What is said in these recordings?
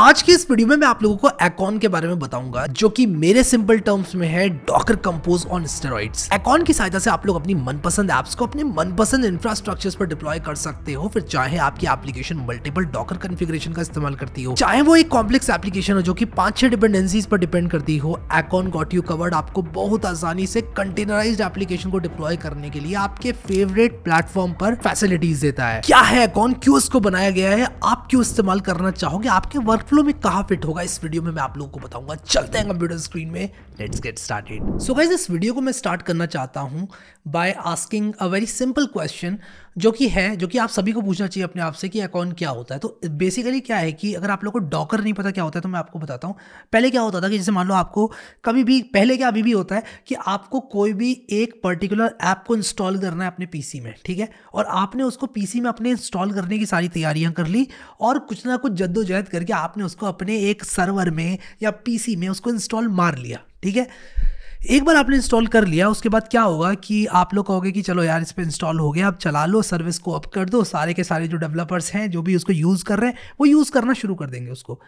आज की इस वीडियो में मैं आप लोगों को एकॉन के बारे में बताऊंगा जो कि मेरे सिंपल टर्म्स में है डॉकर कंपोज ऑन स्टेरॉइड्स एकॉन की सहायता से आप लोग अपनी मनपसंद एप्स को अपने मनपसंद इंफ्रास्ट्रक्चर्स पर डिप्लॉय कर सकते हो फिर चाहे आपकी एप्लीकेशन मल्टीपल डॉकर कन्फिग्रेशन का इस्तेमाल करती हो चाहे वो एक कॉम्प्लेक्स एप्लीकेशन हो जो की पांच छह डिपेंडेंसीज पर डिपेंड करती हो एकॉन गॉट यू कवर्ड आपको बहुत आसानी से कंटेनराइज एप्लीकेशन को डिप्लॉय करने के लिए आपके फेवरेट प्लेटफॉर्म पर फैसिलिटीज देता है क्या है एकोन क्यों इसको बनाया गया है आप क्यों इस्तेमाल करना चाहोगे आपके वर्क फ्लो में कहा फिट होगा इस वीडियो में मैं आप लोगों को बताऊंगा चलते हैं कंप्यूटर स्क्रीन में let's get started so guys इस वीडियो को मैं स्टार्ट करना चाहता हूँ by asking a very simple question जो कि है जो कि आप सभी को पूछना चाहिए अपने आप से कि अकाउंट क्या होता है तो बेसिकली क्या है कि अगर आप लोग को डॉकर नहीं पता क्या होता है तो मैं आपको बताता हूँ पहले क्या होता था कि जैसे मान लो आपको कभी भी पहले क्या अभी भी होता है कि आपको कोई भी एक पर्टिकुलर ऐप को इंस्टॉल करना है अपने पी में ठीक है और आपने उसको पी में अपने इंस्टॉल करने की सारी तैयारियां कर ली और कुछ ना कुछ जद्दोजहद करके आपने उसको अपने एक सर्वर में या पी में उसको इंस्टॉल मार लिया ठीक है एक बार आपने इंस्टॉल कर लिया उसके बाद क्या होगा कि आप लोग कहोगे कि चलो यार इस पर इंस्टॉल हो गया आप चला लो सर्विस को अप कर दो सारे के सारे जो डेवलपर्स हैं जो भी उसको यूज़ कर रहे हैं वो यूज़ करना शुरू कर देंगे उसको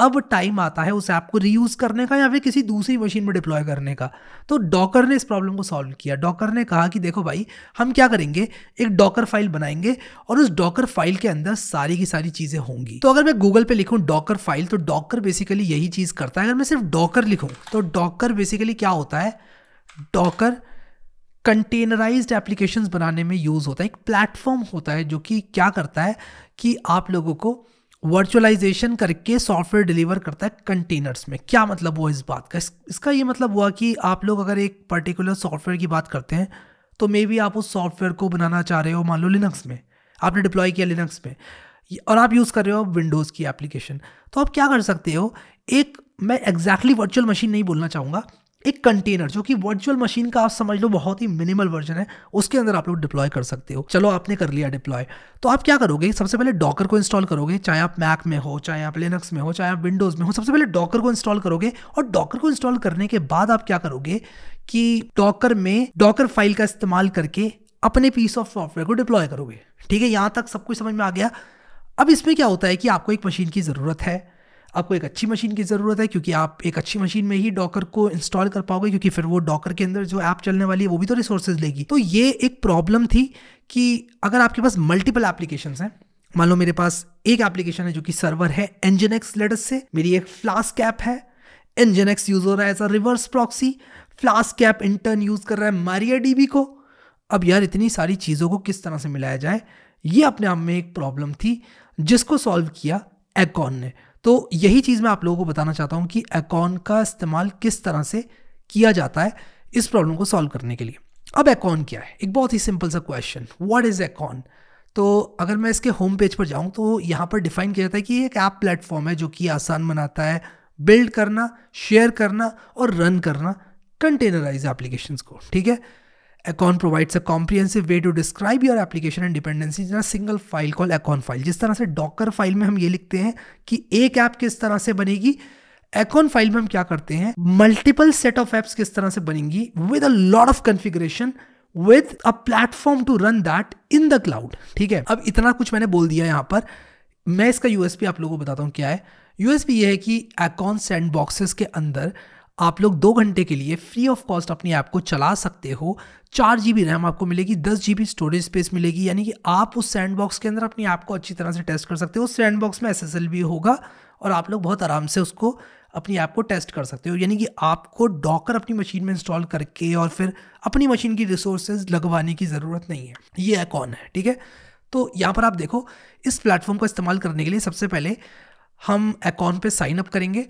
अब टाइम आता है उस ऐप को रीयूज़ करने का या फिर किसी दूसरी मशीन में डिप्लॉय करने का तो डॉकर ने इस प्रॉब्लम को सॉल्व किया डॉकर ने कहा कि देखो भाई हम क्या करेंगे एक डॉकर फाइल बनाएंगे और उस डॉकर फाइल के अंदर सारी की सारी चीज़ें होंगी तो अगर मैं गूगल पे लिखूं डॉकर फाइल तो डॉकर बेसिकली यही चीज़ करता है अगर मैं सिर्फ डॉकर लिखूं तो डॉकर बेसिकली क्या होता है डॉकर कंटेनराइज एप्लीकेशन बनाने में यूज़ होता है एक प्लेटफॉर्म होता है जो कि क्या करता है कि आप लोगों को वर्चुअलाइजेशन करके सॉफ्टवेयर डिलीवर करता है कंटेनर्स में क्या मतलब हुआ इस बात का इसका ये मतलब हुआ कि आप लोग अगर एक पर्टिकुलर सॉफ्टवेयर की बात करते हैं तो मे बी आप उस सॉफ्टवेयर को बनाना चाह रहे हो मान लो लिनक्स में आपने डिप्लॉय किया लिनक्स में और आप यूज़ कर रहे हो विंडोज़ की एप्लीकेशन तो आप क्या कर सकते हो एक मैं एग्जैक्टली वर्चुअल मशीन नहीं बोलना चाहूँगा एक कंटेनर जो कि वर्चुअल मशीन का आप समझ लो बहुत ही मिनिमल वर्जन है उसके अंदर आप लोग डिप्लॉय कर सकते हो चलो आपने कर लिया डिप्लॉय तो आप क्या करोगे सबसे पहले डॉकर को इंस्टॉल करोगे चाहे आप मैक में हो चाहे आप लिनक्स में हो चाहे आप विंडोज में हो सबसे पहले डॉकर को इंस्टॉल करोगे और डॉकर को इंस्टॉल करने के बाद आप क्या करोगे कि डॉकर में डॉकर फाइल का इस्तेमाल करके अपने पीस ऑफ सॉफ्टवेयर को डिप्लॉय करोगे ठीक है यहाँ तक सब कुछ समझ में आ गया अब इसमें क्या होता है कि आपको एक मशीन की ज़रूरत है आपको एक अच्छी मशीन की ज़रूरत है क्योंकि आप एक अच्छी मशीन में ही डॉकर को इंस्टॉल कर पाओगे क्योंकि फिर वो डॉकर के अंदर जो ऐप चलने वाली है वो भी तो रिसोर्सेज लेगी तो ये एक प्रॉब्लम थी कि अगर आपके पास मल्टीपल एप्लीकेशन हैं मान लो मेरे पास एक एप्लीकेशन है जो कि सर्वर है इंजन एक्स लेटस से मेरी एक फ्लास्क ऐप है इंजन एक्स यूज हो रहा है as a reverse proxy flask app intern use कर रहा है मारिया डीबी को अब यार इतनी सारी चीज़ों को किस तरह से मिलाया जाए ये अपने आप में एक प्रॉब्लम थी जिसको सॉल्व किया एकॉन ने तो यही चीज़ मैं आप लोगों को बताना चाहता हूँ कि एकॉन का इस्तेमाल किस तरह से किया जाता है इस प्रॉब्लम को सॉल्व करने के लिए अब एकॉन क्या है एक बहुत ही सिंपल सा क्वेश्चन व्हाट इज़ एकॉन तो अगर मैं इसके होम पेज पर जाऊँ तो यहाँ पर डिफाइन किया जाता है कि एक ऐप प्लेटफॉर्म है जो कि आसान बनाता है बिल्ड करना शेयर करना और रन करना कंटेनराइज एप्लीकेशंस को ठीक है Acon provides a comprehensive way to describe your application and dependency in a single file called Acon file. जिस तरह से डॉकर फाइल में हम ये लिखते हैं कि एक ऐप किस तरह से बनेगी एकॉन फाइल में हम क्या करते हैं मल्टीपल सेट ऑफ एप्स किस तरह से बनेंगी with a lot of configuration with a platform to run that in the cloud ठीक है अब इतना कुछ मैंने बोल दिया यहाँ पर मैं इसका यूएसपी आप लोगों को बताता हूँ क्या है यूएसपी ये है कि एकॉन सैंड बॉक्सेस के अंदर आप लोग दो घंटे के लिए फ्री ऑफ कॉस्ट अपनी ऐप को चला सकते हो चार जी बी रैम आपको मिलेगी दस जी बी स्टोरेज स्पेस मिलेगी यानी कि आप उस सैंड बॉक्स के अंदर अपनी ऐप को अच्छी तरह से टेस्ट कर सकते हो उस सैंड बॉक्स में एस एस एल भी होगा और आप लोग बहुत आराम से उसको अपनी ऐप को टेस्ट कर सकते हो यानी कि आपको डॉकर अपनी मशीन में इंस्टॉल करके और फिर अपनी मशीन की रिसोर्सेज लगवाने की ज़रूरत नहीं है ये कौन है ठीक है तो यहाँ पर आप देखो इस प्लेटफॉर्म का इस्तेमाल करने के लिए सबसे पहले हम अकाउंट पे साइन अप करेंगे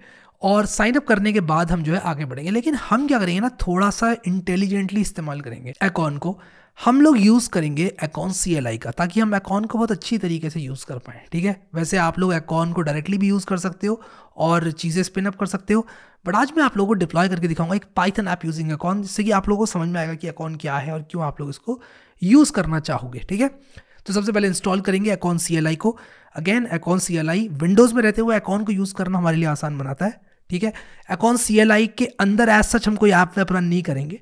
और साइन अप करने के बाद हम जो है आगे बढ़ेंगे लेकिन हम क्या करेंगे ना थोड़ा सा इंटेलिजेंटली इस्तेमाल करेंगे अकाउंट को हम लोग यूज़ करेंगे अकाउंट सी एल आई का ताकि हम अकाउंट को बहुत अच्छी तरीके से यूज़ कर पाएँ ठीक है वैसे आप लोग अकाउंट को डायरेक्टली भी यूज़ कर सकते हो और चीज़ें स्पिन अप कर सकते हो बट आज मैं आप लोगों को डिप्लॉय करके दिखाऊंगा एक पाइथन ऐप यूजिंग अकाउंट जिससे कि आप लोगों को समझ में आएगा कि अकाउंट क्या है और क्यों आप लोग इसको यूज़ करना चाहोगे ठीक है तो सबसे पहले इंस्टॉल करेंगे अकाउंट सी एल आई को again account C L I Windows में रहते हुए अकाउंट को यूज़ करना हमारे लिए आसान बनाता है ठीक है अकाउंट सी एल आई के अंदर एज सच हम कोई ऐप वैप रन नहीं करेंगे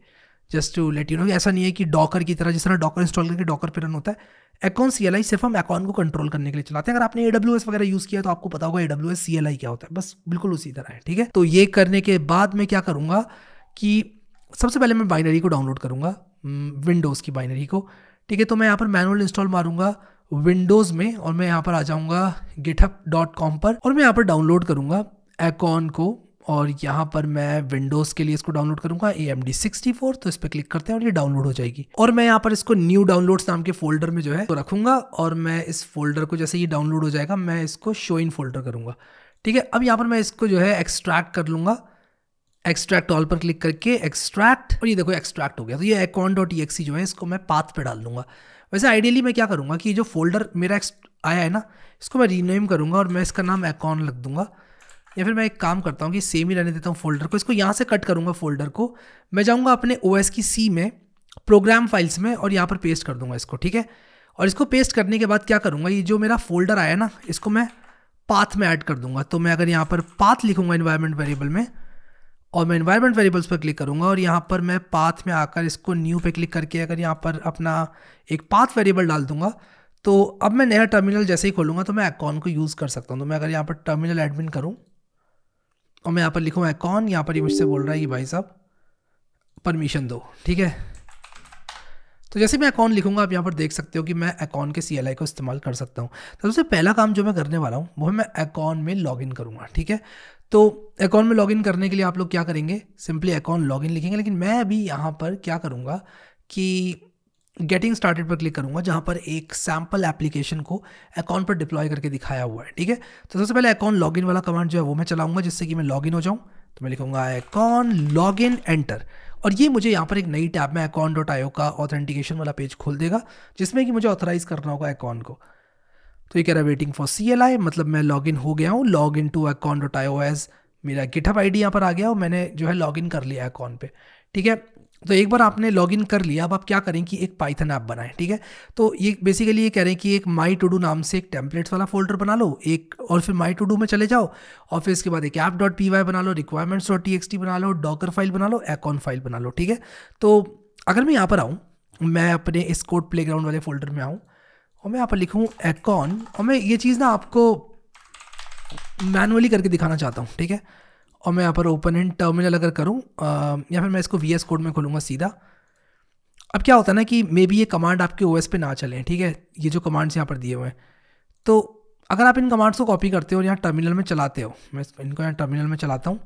just to let you know ऐसा नहीं है कि डॉकर की तरह जिस तरह डॉकर इंस्टॉल करके डॉकर पे रन होता है अकाउंट सी एल आई सिर्फ हम अकाउंट को कंट्रोल करने के लिए चलाते हैं अगर आपने ए डब्ल्यू एस वगैरह यूज़ किया तो आपको पता होगा A W S C L I क्या होता है बस बिल्कुल उसी तरह है ठीक है तो ये करने के बाद मैं क्या करूँगा कि सबसे पहले मैं बाइनरी को डाउनलोड करूँगा विंडोज़ की बाइनरी को ठीक है तो मैं यहाँ पर मैनुअल इंस्टॉल मारूंगा विंडोज़ में और मैं यहाँ पर आ जाऊँगा डॉट कॉम पर और मैं यहाँ पर डाउनलोड करूँगा एकॉन को और यहाँ पर मैं विंडोज़ के लिए इसको डाउनलोड करूँगा A M D sixty four तो इस पर क्लिक करते हैं और ये डाउनलोड हो जाएगी और मैं यहाँ पर इसको न्यू डाउनलोड्स नाम के फोल्डर में जो है तो रखूँगा और मैं इस फोल्डर को जैसे ये डाउनलोड हो जाएगा मैं इसको शो इन फोल्डर करूँगा ठीक है अब यहाँ पर मैं इसको जो है एक्सट्रैक्ट कर लूँगा एक्सट्रैक्ट ऑल पर क्लिक करके एक्सट्रैक्ट और ये देखो एक्सट्रैक्ट हो गया तो ये अकाउंट डॉट ई जो है इसको मैं पाथ पे डाल लूँगा वैसे आइडियली मैं क्या करूँगा कि जो फोल्डर मेरा आया है ना इसको मैं रीनेम करूँगा और मैं इसका नाम अकाउंट लग दूंगा या फिर मैं एक काम करता हूँ कि सेम ही रहने देता हूँ फोल्डर को इसको यहाँ से कट करूँगा फोल्डर को मैं जाऊँगा अपने ओ की सी में प्रोग्राम फाइल्स में और यहाँ पर पेस्ट कर दूँगा इसको ठीक है और इसको पेस्ट करने के बाद क्या करूँगा ये जो मेरा फोल्डर आया ना इसको मैं पाथ में ऐड कर दूंगा तो मैं अगर यहाँ पर पाथ लिखूंगा इन्वायरमेंट वेरिएबल में और मैं इन्वायरमेंट वेरिएबल्स पर क्लिक करूँगा और यहाँ पर मैं पाथ में आकर इसको न्यू पे क्लिक करके अगर यहाँ पर अपना एक पाथ वेरिएबल डाल दूंगा तो अब मैं नया टर्मिनल जैसे ही खोलूँगा तो मैं अकाउंट को यूज़ कर सकता हूँ तो मैं अगर यहाँ पर टर्मिनल एडमिन करूँ और मैं यहाँ पर लिखूँ कौन यहाँ पर ये मुझसे बोल रहा है कि भाई साहब परमिशन दो ठीक है तो जैसे मैं अकाउंट लिखूंगा आप यहाँ पर देख सकते हो कि मैं अकाउंट के सी को इस्तेमाल कर सकता हूँ तो सबसे पहला काम जो मैं करने वाला हूँ वो मैं अकाउंट में लॉग इन करूँगा ठीक है तो अकाउंट में लॉगिन करने के लिए आप लोग क्या करेंगे सिंपली अकाउंट लॉगिन लिखेंगे लेकिन मैं अभी यहाँ पर क्या करूँगा कि गेटिंग स्टार्टेड पर क्लिक करूँगा जहाँ पर एक सैम्पल एप्लीकेशन को अकाउंट पर डिप्लॉय करके दिखाया हुआ है ठीक है तो सबसे पहले अकाउंट लॉगिन वाला कमांड जो है वो मैं चलाऊंगा जिससे कि मैं लॉगिन हो जाऊँ तो मैं लिखूंगा अकाउंट लॉग इन एंटर और ये मुझे यहाँ पर एक नई टैब में अकाउंट डॉट आयो का ऑथेंटिकेशन वाला पेज खोल देगा जिसमें कि मुझे ऑथराइज करना होगा अकाउंट को तो ये कह रहा है waiting for C L I मतलब मैं लॉग इन हो गया हूँ log in to account dot io as मेरा गिटअप आई डी यहाँ पर आ गया और मैंने जो है लॉग इन कर लिया अकाउंट पर ठीक है तो एक बार आपने लॉग इन कर लिया अब आप क्या करें कि एक पाइथन ऐप बनाएं ठीक है तो ये बेसिकली ये कह रहे हैं कि एक माई टू डू नाम से एक टेम्पलेट्स वाला फोल्डर बना लो एक और फिर माई टू डू में चले जाओ और फिर इसके बाद एक ऐप डॉट पी वाई बना लो requirements dot T X T बना लो डॉकर फाइल बना लो एकॉन फाइल बना लो ठीक है तो अगर मैं यहाँ पर आऊँ मैं अपने इस कोड प्ले ग्राउंड वाले फोल्डर में आऊँ और मैं यहाँ पर लिखूँ एकॉन और मैं ये चीज़ ना आपको मैनुअली करके दिखाना चाहता हूँ ठीक है और मैं यहाँ पर ओपन इन टर्मिनल अगर करूँ या फिर मैं इसको वी कोड में खोलूँगा सीधा अब क्या होता है ना कि मे बी ये कमांड आपके ओ पे ना चलें ठीक है ये जो कमांड्स यहाँ पर दिए हुए हैं तो अगर आप इन कमांड्स को कॉपी करते हो और यहाँ टर्मिनल में चलाते हो मैं इनको यहाँ टर्मिनल में चलाता हूँ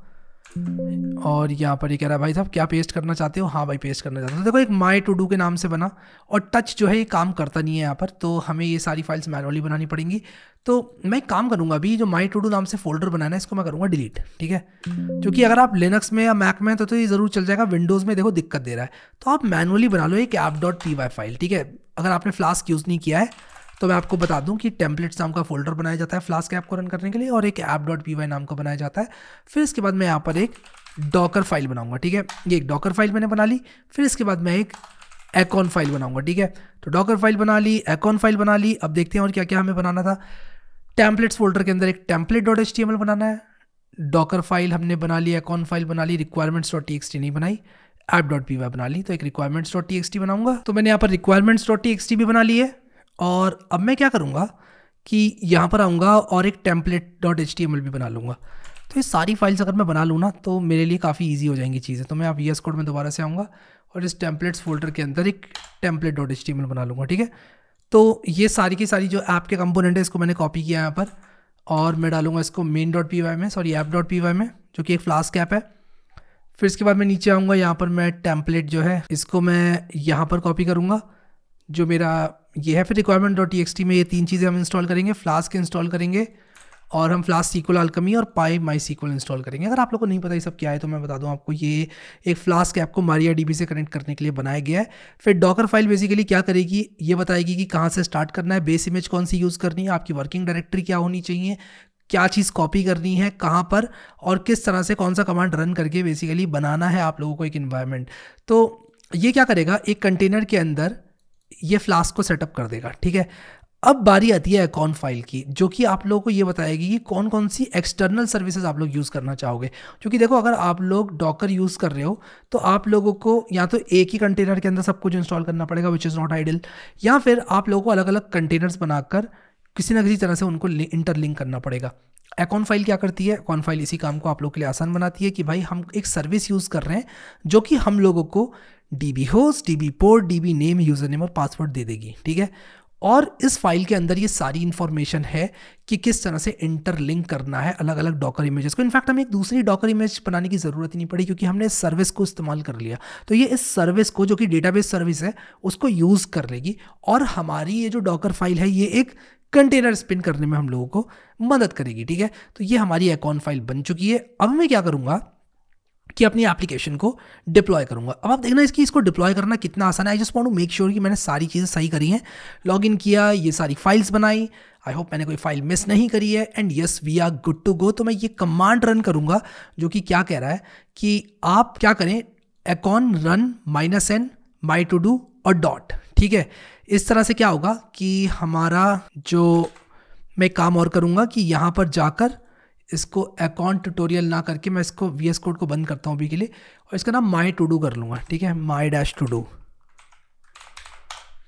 और यहाँ पर ये कह रहा है भाई साहब क्या पेस्ट करना चाहते हो हाँ भाई पेस्ट करना चाहते हो तो देखो एक माई टू डू के नाम से बना और टच जो है ये काम करता नहीं है यहाँ पर तो हमें ये सारी फाइल्स मैनुअली बनानी पड़ेंगी तो मैं काम करूँगा अभी जो माई टू डू नाम से फोल्डर बनाना है इसको मैं करूँगा डिलीट ठीक है क्योंकि अगर आप लिनक्स में या मैक में तो, तो ये ज़रूर चल जाएगा विंडोज़ में देखो दिक्कत दे रहा है तो आप मैनुअली बना लो एक app dot P Y file ठीक है अगर आपने फ्लास्क यूज़ नहीं किया है तो मैं आपको बता दूं कि टेम्पलेट्स नाम का फोल्डर बनाया जाता है फ्लास्क ऐप को रन करने के लिए और एक ऐप डॉट पी वाई नाम का बनाया जाता है फिर इसके बाद मैं यहाँ पर एक डॉकर फाइल बनाऊंगा ठीक है ये एक डॉकर फाइल मैंने बना ली फिर इसके बाद मैं एक एकॉन फाइल बनाऊंगा ठीक है तो डॉकर फाइल बना ली एकॉन फाइल बना ली अब देखते हैं और क्या क्या हमें बनाना था टेम्पलेट्स फोल्डर के अंदर एक template dot H T M L बनाना है डॉकर फाइल हमने बना ली एकॉन फाइल बना ली requirements dot T X T नहीं बनाई ऐप डॉट पी वाई बना ली तो एक requirements dot T X T बनाऊंगा तो मैंने यहाँ पर requirements dot T X T भी बना ली है और अब मैं क्या करूँगा कि यहाँ पर आऊँगा और एक template dot H T M L भी बना लूँगा तो ये सारी फाइल्स अगर मैं बना लूँ ना तो मेरे लिए काफ़ी ईजी हो जाएंगी चीज़ें तो मैं आप यस कोड में दोबारा से आऊँगा और इस टेम्पलेट्स फोल्डर के अंदर एक template dot H T M L बना लूँगा ठीक है तो ये सारी की सारी जो ऐप के कंपोनेंट है इसको मैंने कॉपी किया यहाँ पर और मैं डालूंगा इसको मेन डॉट पी वाई में sorry app dot P Y में जो कि एक फ्लास्क ऐप है फिर इसके बाद मैं नीचे आऊँगा यहाँ पर मैं टेम्पलेट जो है इसको मैं यहाँ पर कॉपी करूँगा जो मेरा ये है फिर रिक्वायरमेंट डॉट टी में ये तीन चीज़ें हम इंस्टॉल करेंगे फ्लास्क इंस्टॉल करेंगे और हम फ्लास सीक्वल अलकमी और पाई माई सीक्वल इंस्टॉल करेंगे अगर आप लोग को नहीं पता ये सब क्या है तो मैं बता दूं आपको ये एक फ्लास्क ऐप को मारिया बी से कनेक्ट करने के लिए बनाया गया है फिर डॉकर फाइल बेसिकली क्या करेगी ये बताएगी कि कहाँ से स्टार्ट करना है बेस इमेज कौन सी यूज़ करनी है आपकी वर्किंग डायरेक्टरी क्या होनी चाहिए क्या चीज़ कॉपी करनी है कहाँ पर और किस तरह से कौन सा कमांड रन करके बेसिकली बनाना है आप लोगों को एक इन्वायरमेंट तो ये क्या करेगा एक कंटेनर के अंदर ये फ्लास्क को सेटअप कर देगा ठीक है अब बारी आती है अकाउंट फाइल की जो कि आप लोगों को ये बताएगी कि कौन कौन सी एक्सटर्नल सर्विसेज आप लोग यूज़ करना चाहोगे क्योंकि देखो अगर आप लोग डॉकर यूज़ कर रहे हो तो आप लोगों को या तो एक ही कंटेनर के अंदर सब कुछ इंस्टॉल करना पड़ेगा विच इज़ नॉट आइडियल या फिर आप लोगों को अलग अलग कंटेनर्स बनाकर किसी ना किसी तरह से उनको इंटरलिंक करना पड़ेगा अकाउंट फाइल क्या करती है अकाउंट फाइल इसी काम को आप लोग के लिए आसान बनाती है कि भाई हम एक सर्विस यूज़ कर रहे हैं जो कि हम लोगों को D B host D B port D B name user name और पासवर्ड दे देगी ठीक है और इस फाइल के अंदर ये सारी इन्फॉर्मेशन है कि किस तरह से इंटरलिंक करना है अलग अलग डॉकर इमेजेस को इनफैक्ट हमें एक दूसरी डॉकर इमेज बनाने की ज़रूरत ही नहीं पड़ी क्योंकि हमने इस सर्विस को इस्तेमाल कर लिया तो ये इस सर्विस को जो कि डेटाबेस सर्विस है उसको यूज़ कर लेगी और हमारी ये जो डॉकर फाइल है ये एक कंटेनर स्पिन करने में हम लोगों को मदद करेगी ठीक है तो ये हमारी अकाउंट फाइल बन चुकी है अब मैं क्या करूँगा कि अपनी एप्लीकेशन को डिप्लॉय करूंगा अब आप देखना इसकी इसको डिप्लॉय करना कितना आसान है I just want to make sure कि मैंने सारी चीज़ें सही करी हैं लॉग इन किया ये सारी फाइल्स बनाई आई होप मैंने कोई फाइल मिस नहीं करी है and yes we are good to go तो मैं ये कमांड रन करूंगा जो कि क्या कह रहा है कि आप क्या करें account run minus N my to do और डॉट ठीक है इस तरह से क्या होगा कि हमारा जो मैं काम और करूँगा कि यहाँ पर जाकर इसको अकाउंट ट्यूटोरियल ना करके मैं इसको वी एस कोड को बंद करता हूँ अभी के लिए और इसका नाम माई टू डू कर लूँगा ठीक है माई डैश टू डू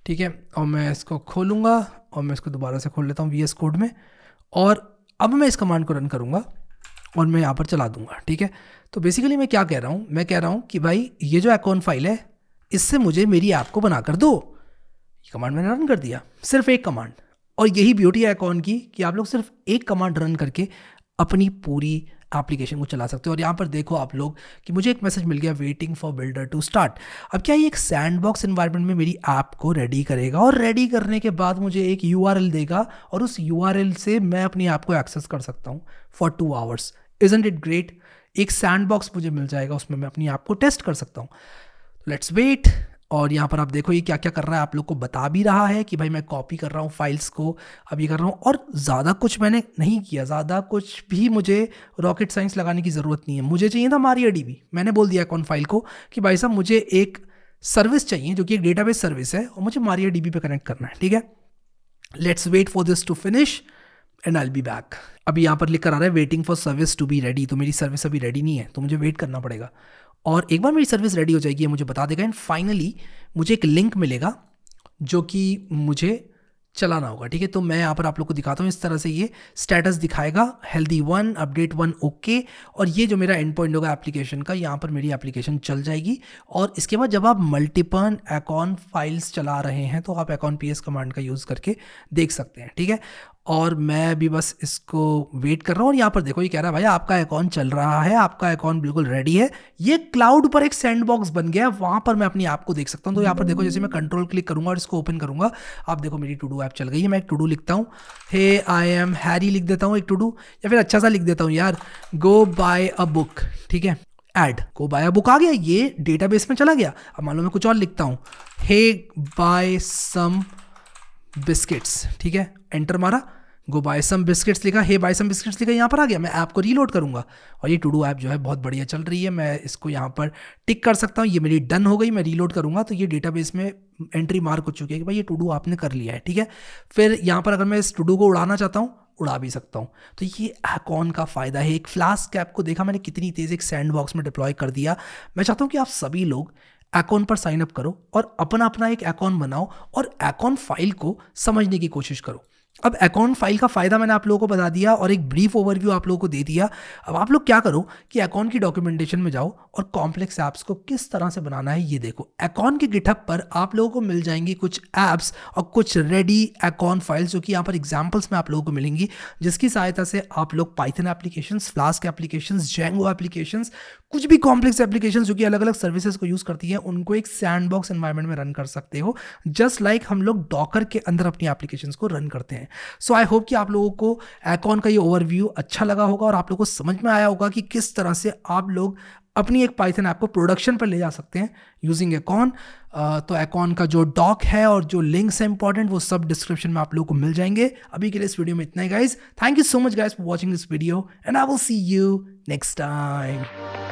ठीक है और मैं इसको खोलूँगा और मैं इसको दोबारा से खोल लेता हूँ वी एस कोड में और अब मैं इस कमांड को रन करूँगा और मैं यहाँ पर चला दूँगा ठीक है तो बेसिकली मैं क्या कह रहा हूँ मैं कह रहा हूँ कि भाई ये जो अकाउंट फाइल है इससे मुझे मेरी ऐप को बनाकर दो ये कमांड मैंने रन कर दिया सिर्फ एक कमांड और यही ब्यूटी है कौन की कि आप लोग सिर्फ एक कमांड रन करके अपनी पूरी एप्लीकेशन को चला सकते हो और यहाँ पर देखो आप लोग कि मुझे एक मैसेज मिल गया waiting for builder to start अब क्या ये एक सैंड बॉक्स इन्वायरमेंट में मेरी ऐप को रेडी करेगा और रेडी करने के बाद मुझे एक यू देगा और उस यू से मैं अपनी ऐप को एक्सेस कर सकता हूँ for two hours isn't it great एक सैंड बॉक्स मुझे मिल जाएगा उसमें मैं अपनी ऐप को टेस्ट कर सकता हूँ लेट्स वेट और यहाँ पर आप देखो ये क्या क्या कर रहा है आप लोग को बता भी रहा है कि भाई मैं कॉपी कर रहा हूँ फाइल्स को अब ये कर रहा हूँ और ज़्यादा कुछ मैंने नहीं किया ज़्यादा कुछ भी मुझे रॉकेट साइंस लगाने की ज़रूरत नहीं है मुझे चाहिए था मारिया डी मैंने बोल दिया कौन फाइल को कि भाई साहब मुझे एक सर्विस चाहिए जो कि एक डेटा सर्विस है और मुझे मारिया डी पे कनेक्ट करना है ठीक है let's wait for this to finish and I be back अभी यहाँ पर लिख कर आ रहा है waiting for service to be ready तो मेरी सर्विस अभी रेडी नहीं है तो मुझे वेट करना पड़ेगा और एक बार मेरी सर्विस रेडी हो जाएगी मुझे बता देगा एंड फाइनली मुझे एक लिंक मिलेगा जो कि मुझे चलाना होगा ठीक है तो मैं यहाँ पर आप लोग को दिखाता हूँ इस तरह से ये स्टेटस दिखाएगा healthy one update one okay और ये जो मेरा एंड पॉइंट होगा एप्लीकेशन का यहाँ पर मेरी एप्लीकेशन चल जाएगी और इसके बाद जब आप मल्टीपल अकाउंट फाइल्स चला रहे हैं तो आप अकाउंट पी कमांड का यूज़ करके देख सकते हैं ठीक है और मैं भी बस इसको वेट कर रहा हूँ और यहाँ पर देखो ये कह रहा है भाई आपका अकाउंट चल रहा है आपका अकाउंट बिल्कुल रेडी है ये क्लाउड पर एक सैंड बॉक्स बन गया है वहाँ पर मैं अपनी ऐप को देख सकता हूँ तो यहाँ पर देखो जैसे मैं कंट्रोल क्लिक करूँगा और इसको ओपन करूँगा आप देखो मेरी टू डू ऐप चल गई है मैं एक टू डू लिखता हूँ हे आई एम हैरी लिख देता हूँ एक टू डू या फिर अच्छा सा लिख देता हूँ यार गो बाय अ बुक ठीक है एड गो बाय बुक आ गया ये डेटाबेस में चला गया अब मान लो मैं कुछ और लिखता हूँ हे बाय सम बिस्किट्स ठीक है एंटर मारा गो बाय सम बिस्किट्स लिखा हे बाय सम बिस्किट्स लिखा यहाँ पर आ गया मैं ऐप को रीलोड करूँगा और ये टू डू ऐप जो है बहुत बढ़िया चल रही है मैं इसको यहाँ पर टिक कर सकता हूँ ये मेरी डन हो गई मैं रीलोड करूँगा तो ये डेटाबेस में एंट्री मार्क हो चुकी है कि भाई ये टू डू आपने कर लिया है ठीक है फिर यहाँ पर अगर मैं इस टू डू को उड़ाना चाहता हूँ उड़ा भी सकता हूँ तो ये हैकॉन का फ़ायदा है एक फ्लास्क ऐप को देखा मैंने कितनी तेज़ एक सैंड बॉक्स में डिप्लॉय कर दिया मैं चाहता हूँ कि आप सभी लोग अकाउंट पर साइन अप करो और अपना अपना एक अकाउंट बनाओ और अकाउंट फाइल को समझने की कोशिश करो अब अकाउंट फाइल का फ़ायदा मैंने आप लोगों को बता दिया और एक ब्रीफ ओवरव्यू आप लोगों को दे दिया अब आप लोग क्या करो कि अकाउंट की डॉक्यूमेंटेशन में जाओ और कॉम्प्लेक्स ऐप्स को किस तरह से बनाना है ये देखो अकाउंट के गिटहब पर आप लोगों को मिल जाएंगी कुछ ऐप्स और कुछ रेडी अकाउंट फाइल्स जो कि यहाँ पर एग्जाम्पल्स में आप लोगों को मिलेंगी जिसकी सहायता से आप लोग Python application flask application Django application कुछ भी कॉम्प्लेक्स एप्लीकेशन जो कि अलग अलग सर्विसेज को यूज़ करती है उनको एक सैंड बॉक्स एन्वायरमेंट में रन कर सकते हो जस्ट लाइक like हम लोग डॉकर के अंदर अपनी एप्लीकेशन को रन करते हैं हैं सो आई होप कि आप लोगों को एकॉन का ये ओवरव्यू अच्छा लगा होगा और आप लोगों को समझ में आया होगा कि किस तरह से आप लोग अपनी एक पाइथन ऐप को प्रोडक्शन पर ले जा सकते हैं यूजिंग एकॉन तो एकॉन का जो डॉक है और जो लिंक्स है इंपॉर्टेंट वो सब डिस्क्रिप्शन में आप लोगों को मिल जाएंगे अभी के लिए इस वीडियो में इतना ही guys thank you so much guys for watching this video and I will see you next time